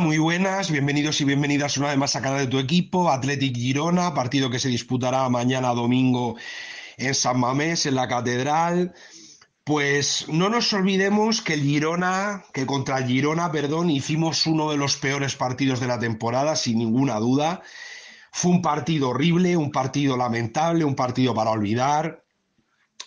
muy buenas, bienvenidos y bienvenidas una vez más a cada de tu equipo, Athletic Girona, partido que se disputará mañana domingo en San Mamés, en la Catedral. Pues no nos olvidemos que el Girona, que contra Girona, perdón, hicimos uno de los peores partidos de la temporada, sin ninguna duda. Fue un partido horrible, un partido lamentable, un partido para olvidar.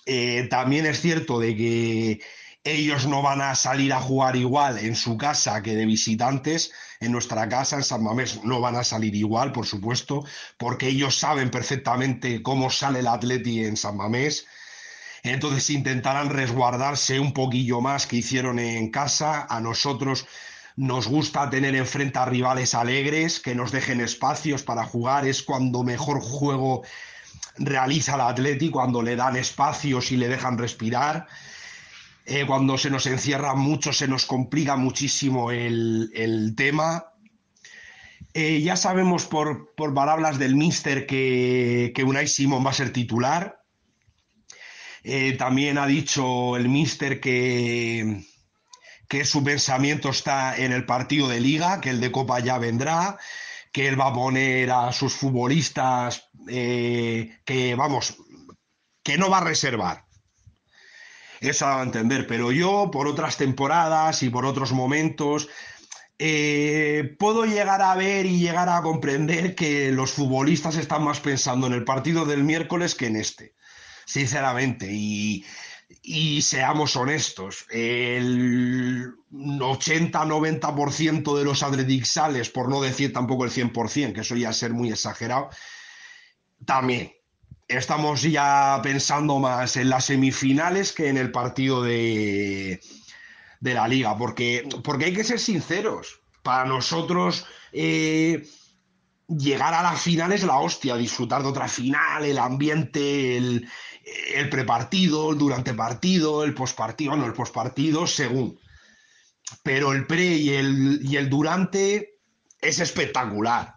Eh, también es cierto de que ellos no van a salir a jugar igual en su casa que de visitantes, en nuestra casa, en San Mamés, no van a salir igual, por supuesto, porque ellos saben perfectamente cómo sale el Atleti en San Mamés. Entonces intentarán resguardarse un poquillo más que hicieron en casa. A nosotros nos gusta tener enfrente a rivales alegres, que nos dejen espacios para jugar. Es cuando mejor juego realiza el Atleti, cuando le dan espacios y le dejan respirar. Eh, cuando se nos encierra mucho, se nos complica muchísimo el, tema. Eh, ya sabemos por, palabras del míster que, que Unai Simón va a ser titular. Eh, también ha dicho el míster que, que su pensamiento está en el partido de liga, que el de Copa ya vendrá, que él va a poner a sus futbolistas que, vamos, que no va a reservar. Eso ha a entender. Pero yo, por otras temporadas y por otros momentos, eh, puedo llegar a ver y llegar a comprender que los futbolistas están más pensando en el partido del miércoles que en este. Sinceramente. Y seamos honestos, el 80-90% de los adredixales, por no decir tampoco el 100%, que eso ya es ser muy exagerado, también estamos ya pensando más en las semifinales que en el partido de, de la liga, porque, porque hay que ser sinceros. Para nosotros eh, llegar a la final es la hostia, disfrutar de otra final, el ambiente, el, prepartido, el durante partido, el postpartido, no, el postpartido según. Pero el pre y el, y el durante es espectacular.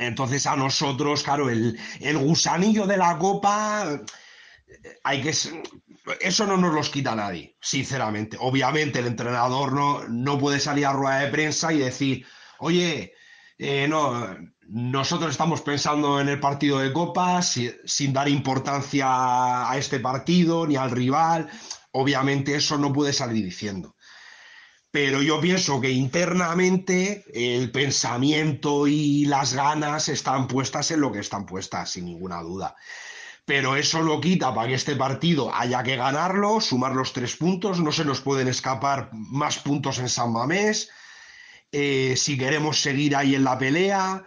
Entonces a nosotros, claro, el, gusanillo de la copa eh, hay que eso no nos los quita nadie, sinceramente. Obviamente el entrenador no, no puede salir a rueda de prensa y decir, oye, eh, no, nosotros estamos pensando en el partido de Copa sin dar importancia a este partido ni al rival. Obviamente eso no puede salir diciendo. Pero yo pienso que internamente el pensamiento y las ganas están puestas en lo que están puestas, sin ninguna duda. Pero eso lo quita para que este partido haya que ganarlo, sumar los tres puntos, no se nos pueden escapar más puntos en San Mamés. Eh, si queremos seguir ahí en la pelea,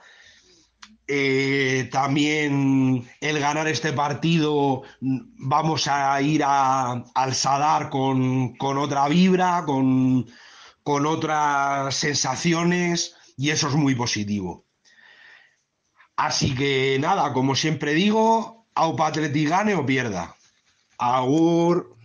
eh, también el ganar este partido vamos a ir a, al Sadar con, con otra vibra, con, con otras sensaciones y eso es muy positivo. Así que nada, como siempre digo, au patreti gane o pierda. Agur.